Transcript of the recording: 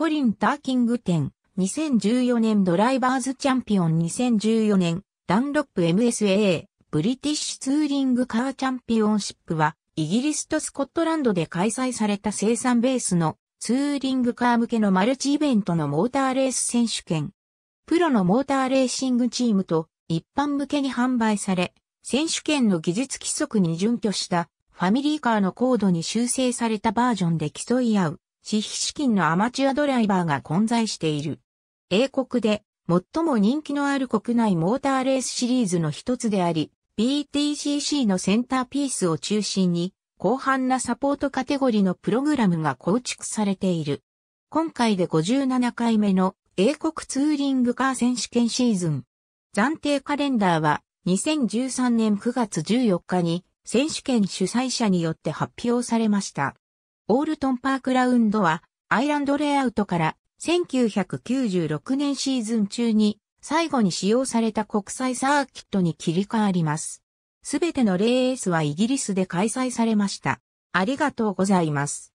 コリン・ターキング展、2014年ドライバーズチャンピオン2014年、ダンロップ MSAA、ブリティッシュツーリングカーチャンピオンシップは、イギリスとスコットランドで開催された生産ベースのツーリングカー向けのマルチイベントのモーターレース選手権。プロのモーターレーシングチームと一般向けに販売され、選手権の技術規則に準拠したファミリーカーのコードに修正されたバージョンで競い合う私費資金のアマチュアドライバーが混在している。英国で最も人気のある国内モーターレースシリーズの一つであり、BTCC のセンターピースを中心に、広範なサポートカテゴリのプログラムが構築されている。今回で57回目の英国ツーリングカー選手権シーズン。暫定カレンダーは2013年9月14日に選手権主催者によって発表されました。オールトンパークラウンドは、アイランドレイアウトから1996年シーズン中に最後に使用された国際サーキットに切り替わります。すべてのレースはイギリスで開催されました。ありがとうございます。